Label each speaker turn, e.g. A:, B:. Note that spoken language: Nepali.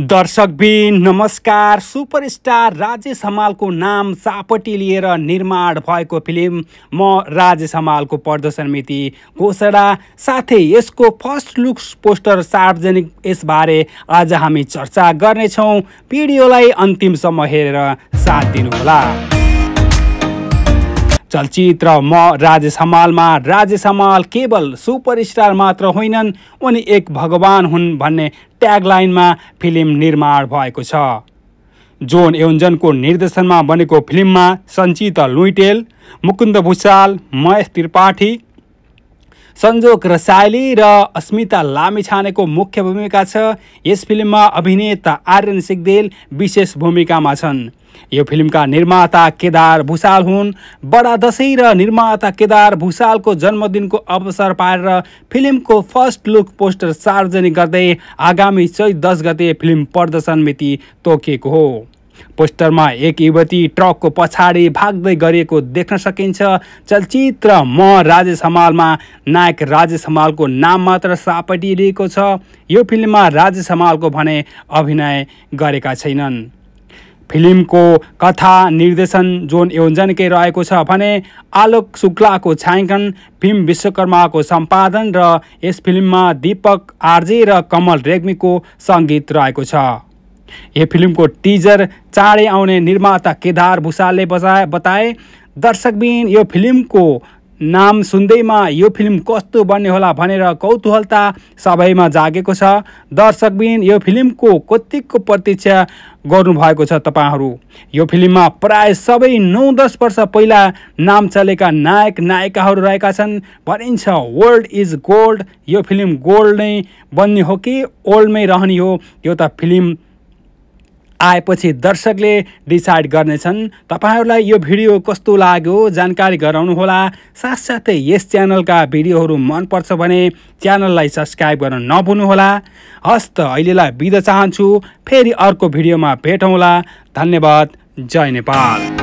A: दर्शकबिन नमस्कार सुपरस्टार राजेश हमालको नाम चापटी लिएर निर्माण भएको फिल्म म राजेश हमालको प्रदर्शन मिति घोषणा साथै यसको फर्स्ट लुक्स पोस्टर सार्वजनिक यसबारे आज हामी चर्चा गर्नेछौँ भिडियोलाई अन्तिमसम्म हेरेर साथ दिनुहोला चलचित्र म राजेश हमालमा राजेश हमाल केवल सुपरस्टार मात्र होइनन् उनी एक भगवान हुन् भन्ने ट्यागलाइनमा फिल्म निर्माण भएको छ जोन एउन्जनको निर्देशनमा बनेको फिल्ममा सञ्चिता लुइटेल मुकुन्द भुषाल महेश त्रिपाठी सन्जोक रसाइली र अस्मिता लामिछानेको मुख्य भूमिका छ यस फिल्ममा अभिनेता आर्यन सिग्देल विशेष भूमिकामा छन् यो फिल्मका निर्माता केदार भुसाल हुन् बडा दसैँ र निर्माता केदार भुसालको जन्मदिनको अवसर पारेर फिल्मको फर्स्ट लुक पोस्टर सार्वजनिक गर्दै आगामी चैत दस गते फिल्म प्रदर्शन मिति तोकिएको हो पोस्टरमा एक युवती ट्रकको पछाडि भाग्दै गरेको देख्न सकिन्छ चलचित्र म राजेश हमालमा नायक राजेश हमालको नाम मात्र सापटिरहेको छ यो फिल्ममा राजेश हमालको भने अभिनय गरेका छैनन् फिल्मको कथा निर्देशन जोन योन्जनकै रहेको छ भने आलोक शुक्लाको छायाङ्कन फिल्म विश्वकर्माको सम्पादन र यस फिल्ममा दीपक आर्जे र कमल रेग्मीको सङ्गीत रहेको छ यो फिल्मको टिजर चाँडै आउने निर्माता केदार भूषालले बजाए बताए दर्शकबिन यो फिल्मको नाम सुन्दैमा यो फिल्म कस्तो बन्ने होला भनेर कौतूहलता सबैमा जागेको छ दर्शकबिन यो फिल्मको कतिको प्रतीक्षा गर्नुभएको छ तपाईँहरू यो फिल्ममा प्राय सबै नौ दस वर्ष पहिला नाम चलेका नायक नायिकाहरू रहेका छन् भनिन्छ वर्ल्ड इज गोल्ड यो फिल्म गोल्ड नै बन्ने हो कि ओल्डमै रहने हो यो त फिल्म आएपछि दर्शकले डिसाइड गर्नेछन् तपाईँहरूलाई यो भिडियो कस्तो लाग्यो जानकारी गराउनुहोला साथसाथै यस च्यानलका भिडियोहरू मनपर्छ भने च्यानललाई सब्सक्राइब गर्न नभुल्नुहोला हस्त अहिलेलाई बिदा चाहन्छु फेरि अर्को भिडियोमा भेटौँला धन्यवाद जय नेपाल